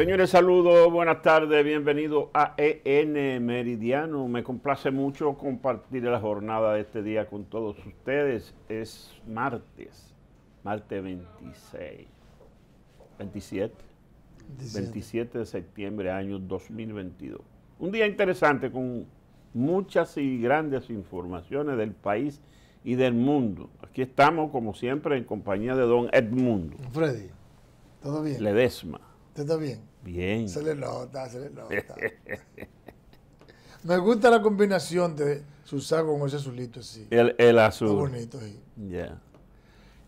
Señores, saludos, buenas tardes, bienvenidos a EN Meridiano. Me complace mucho compartir la jornada de este día con todos ustedes. Es martes, martes 26, 27, 27, de septiembre, año 2022. Un día interesante con muchas y grandes informaciones del país y del mundo. Aquí estamos, como siempre, en compañía de don Edmundo. Freddy, todo bien. Ledesma. ¿Te está bien? Bien. Se le nota, se le nota. Me gusta la combinación de su saco con ese azulito, así. El, azul. bonito, ahí. Ya.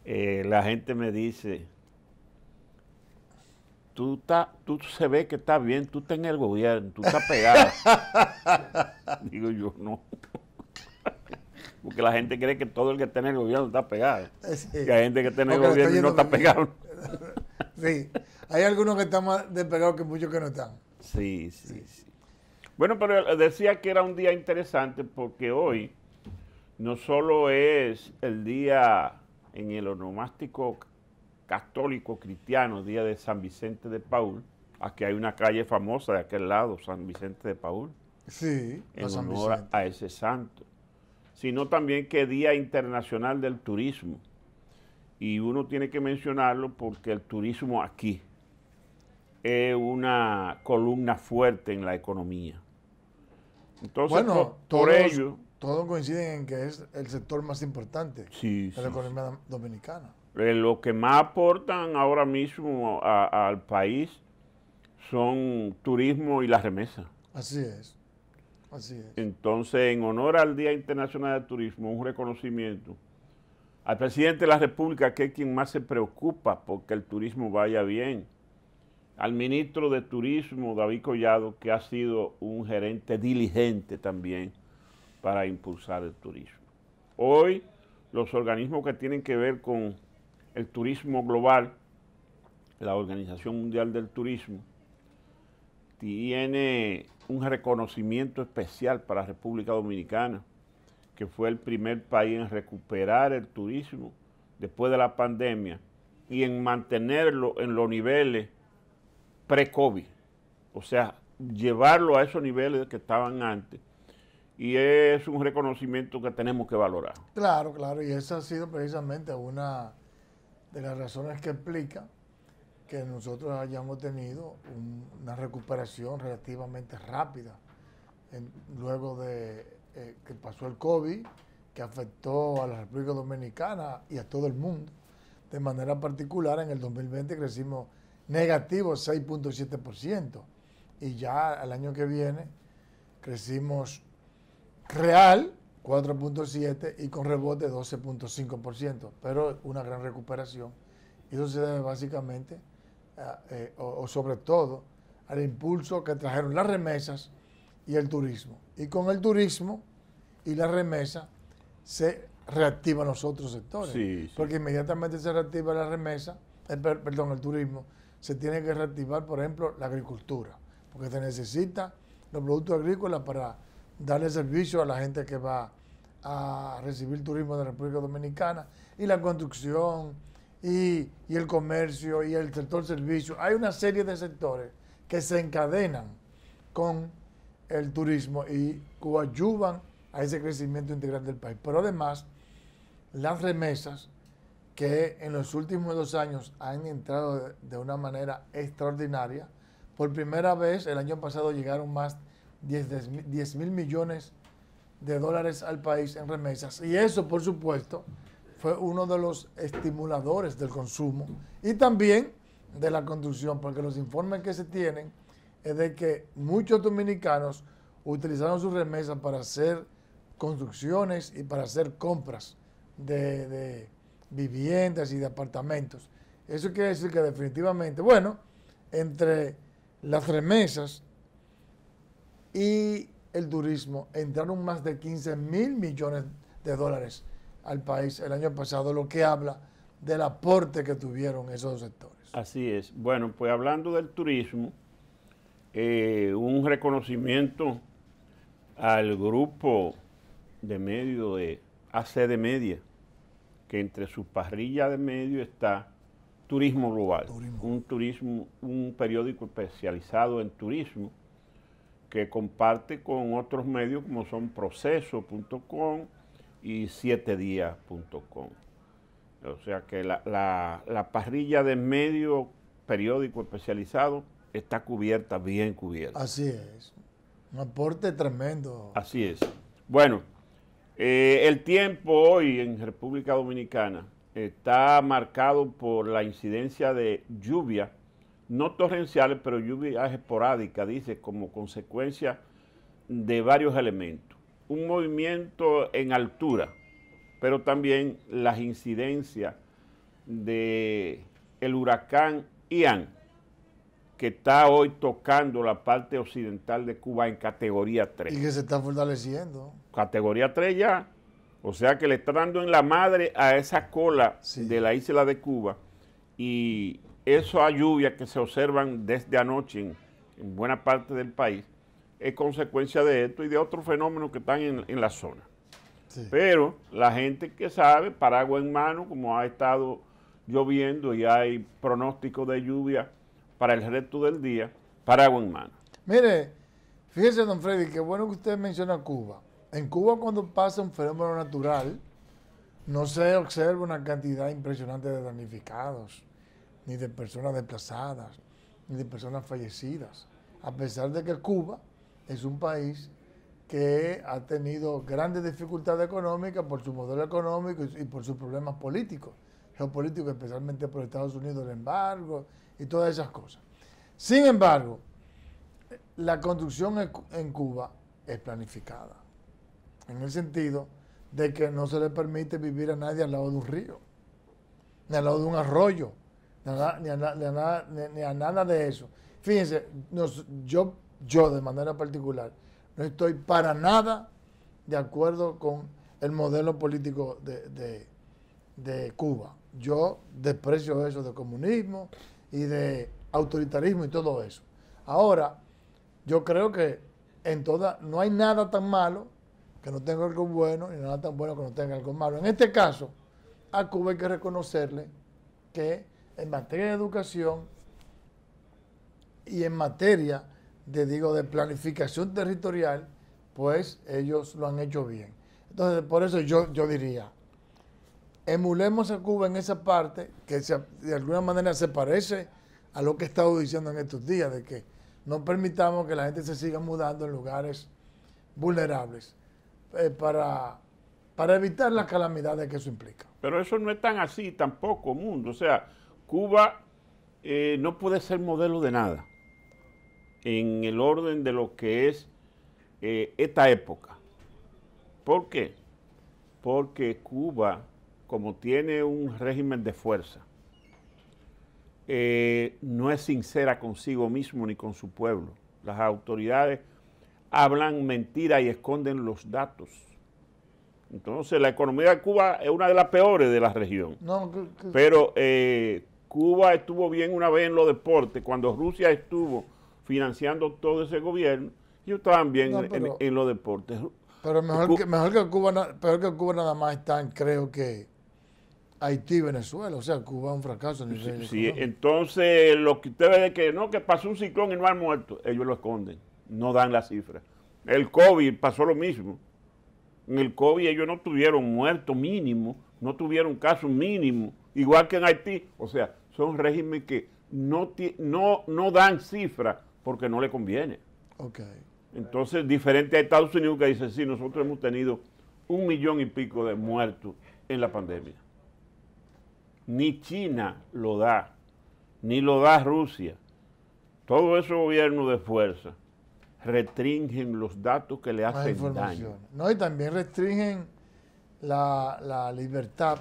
Eh, la gente me dice, tú, tú se ve que estás bien, tú estás en el gobierno, tú estás pegado. Digo yo, no. Porque la gente cree que todo el que está en el gobierno está pegado. Eh, y gente que está en el gobierno no está pegado. Sí, hay algunos que están más despegados que muchos que no están. Sí, sí, sí, Bueno, pero decía que era un día interesante porque hoy no solo es el día en el onomástico católico cristiano, día de San Vicente de Paul, aquí hay una calle famosa de aquel lado, San Vicente de Paul. Sí, en San honor a ese santo, sino también que Día Internacional del Turismo y uno tiene que mencionarlo porque el turismo aquí es una columna fuerte en la economía. Entonces, bueno, todos, coinciden en que es el sector más importante de la economía dominicana. Eh, lo que más aportan ahora mismo al país son turismo y la remesa. Así es. Así es. Entonces, en honor al Día Internacional del Turismo, un reconocimiento al presidente de la República, que es quien más se preocupa porque el turismo vaya bien, al ministro de Turismo, David Collado, que ha sido un gerente diligente también para impulsar el turismo. Hoy los organismos que tienen que ver con el turismo global, la Organización Mundial del Turismo, tiene un reconocimiento especial para la República Dominicana que fue el primer país en recuperar el turismo después de la pandemia y en mantenerlo en los niveles pre-COVID. O sea, llevarlo a esos niveles que estaban antes. Y es un reconocimiento que tenemos que valorar. Claro, claro, y esa ha sido precisamente una de las razones que explica que nosotros hayamos tenido una recuperación relativamente rápida luego de eh, que pasó el COVID, que afectó a la República Dominicana y a todo el mundo. De manera particular, en el 2020 crecimos negativo 6.7%. Y ya el año que viene crecimos real 4.7% y con rebote 12.5%. Pero una gran recuperación. Y eso se debe básicamente, eh, o sobre todo, al impulso que trajeron las remesas y el turismo. Y con el turismo y la remesa se reactivan los otros sectores. Porque inmediatamente se reactiva la remesa, eh, perdón, el turismo, se tiene que reactivar, por ejemplo, la agricultura, porque se necesita los productos agrícolas para darle servicio a la gente que va a recibir turismo de la República Dominicana, y la construcción, y, y el comercio, y el sector servicio. Hay una serie de sectores que se encadenan con el turismo y coadyuvan a ese crecimiento integral del país. Pero además, las remesas que en los últimos dos años han entrado de, una manera extraordinaria. Por primera vez, el año pasado llegaron más de 10 mil millones de dólares al país en remesas. Y eso, por supuesto, fue uno de los estimuladores del consumo y también de la construcción, porque los informes que se tienen es de que muchos dominicanos utilizaron sus remesas para hacer construcciones y para hacer compras de, viviendas y de apartamentos. Eso quiere decir que definitivamente, bueno, entre las remesas y el turismo entraron más de 15 mil millones de dólares al país el año pasado, lo que habla del aporte que tuvieron esos sectores. Así es. Bueno, pues hablando del turismo, eh, un reconocimiento al grupo de medio de AC de Media, que entre su parrilla de medio está Turismo Global, un turismo, un periódico especializado en turismo que comparte con otros medios como son proceso.com y 7días.com. O sea que la parrilla de medio periódico especializado está cubierta, bien cubierta. Así es. Un aporte tremendo. Así es. Bueno, eh, el tiempo hoy en República Dominicana está marcado por la incidencia de lluvia, no torrenciales, pero lluvia esporádica, dice, como consecuencia de varios elementos. Un movimiento en altura, pero también las incidencias de huracán Ian que está hoy tocando la parte occidental de Cuba en categoría 3. Y que se está fortaleciendo. Categoría 3 ya. O sea que le está dando en la madre a esa cola de la isla de Cuba. Y eso a lluvia que se observan desde anoche en, buena parte del país es consecuencia de esto y de otros fenómenos que están en, la zona. Pero la gente que sabe, paraguas en mano, como ha estado lloviendo y hay pronósticos de lluvia para el resto del día, para en Mire, fíjese, don Freddy, qué bueno que usted menciona Cuba. En Cuba, cuando pasa un fenómeno natural, no se observa una cantidad impresionante de damnificados, ni de personas desplazadas, ni de personas fallecidas. A pesar de que Cuba es un país que ha tenido grandes dificultades económicas por su modelo económico y por sus problemas políticos geopolítico, especialmente por Estados Unidos, el embargo y todas esas cosas. Sin embargo, la construcción en Cuba es planificada, en el sentido de que no se le permite vivir a nadie al lado de un río, ni al lado de un arroyo, ni a, nada, de eso. Fíjense, yo, yo de manera particular no estoy para nada de acuerdo con el modelo político de Cuba yo desprecio eso de comunismo y de autoritarismo y todo eso. Ahora, yo creo que en toda, no hay nada tan malo que no tenga algo bueno y nada tan bueno que no tenga algo malo. En este caso, a Cuba hay que reconocerle que en materia de educación y en materia de, digo, de planificación territorial, pues ellos lo han hecho bien. Entonces, por eso yo, yo diría, emulemos a Cuba en esa parte que de alguna manera se parece a lo que he estado diciendo en estos días, de que no permitamos que la gente se siga mudando en lugares vulnerables eh, para, evitar las calamidades que eso implica. Pero eso no es tan así tampoco, mundo. O sea, Cuba eh, no puede ser modelo de nada en el orden de lo que es eh, esta época. ¿Por qué? Porque Cuba como tiene un régimen de fuerza, eh, no es sincera consigo mismo ni con su pueblo. Las autoridades hablan mentira y esconden los datos. Entonces la economía de Cuba es una de las peores de la región. Pero eh, Cuba estuvo bien una vez en los deportes, cuando Rusia estuvo financiando todo ese gobierno, ellos estaban bien en, los deportes. Pero mejor, que, Cuba, que Cuba nada más están, creo que Haití, Venezuela, o sea, Cuba es un fracaso. sí, entonces lo que usted ve de que no, que pasó un ciclón y no han muerto, ellos lo esconden, no dan las cifras. El COVID pasó lo mismo. En el COVID ellos no tuvieron muerto mínimo, no tuvieron caso mínimo, igual que en Haití. O sea, son regímenes que no, no, no dan cifra porque no le conviene. Okay. Entonces, diferente a Estados Unidos que dice, sí, nosotros hemos tenido un millón y pico de muertos en la pandemia ni China lo da, ni lo da Rusia. Todo esos gobierno de fuerza restringen los datos que le hacen daño. No, y también restringen la, libertad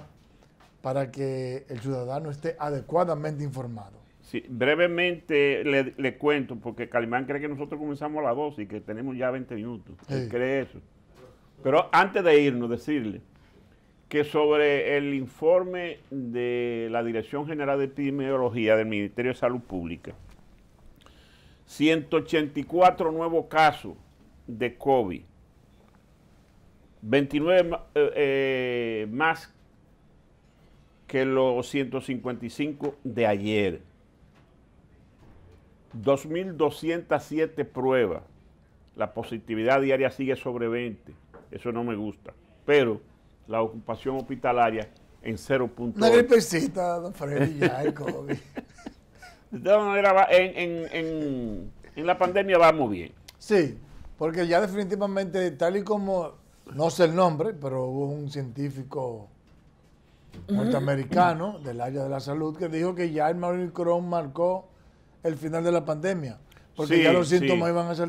para que el ciudadano esté adecuadamente informado. Sí, brevemente le, cuento, porque Calimán cree que nosotros comenzamos a las 12 y que tenemos ya 20 minutos. Él cree eso. Pero antes de irnos, decirle que sobre el informe de la Dirección General de Epidemiología del Ministerio de Salud Pública, 184 nuevos casos de COVID, 29 eh, eh, más que los 155 de ayer, 2.207 pruebas, la positividad diaria sigue sobre 20, eso no me gusta, pero la ocupación hospitalaria en 0.8. Una gripecita, don Freddy, ya el COVID. de todas maneras, en, la pandemia va muy bien. Sí, porque ya definitivamente, tal y como, no sé el nombre, pero hubo un científico norteamericano del área de la salud que dijo que ya el Omicron marcó el final de la pandemia porque los síntomas iban a ser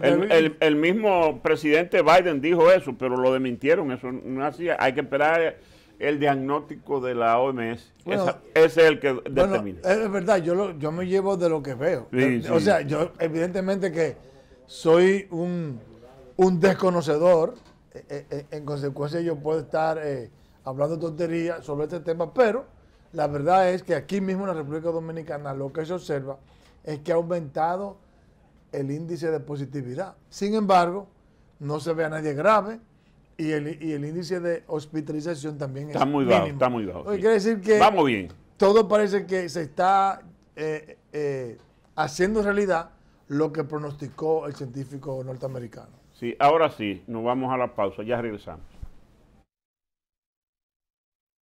El, mismo presidente Biden dijo eso, pero lo desmintieron, eso no hacía, hay que esperar el diagnóstico de la OMS. ese es el que determina. es verdad, yo, yo me llevo de lo que veo. o sea, yo evidentemente que soy un, un desconocedor, eh, eh, eh, en consecuencia yo puedo estar hablando tonterías sobre este tema, pero la verdad es que aquí mismo en la República Dominicana lo que se observa es que ha aumentado el índice de positividad. Sin embargo, no se ve a nadie grave y el, índice de hospitalización también está muy bajo. Está muy bajo. Quiere decir que Vamos bien. todo parece que se está eh, eh, haciendo realidad lo que pronosticó el científico norteamericano. Sí, ahora sí, nos vamos a la pausa, ya regresamos.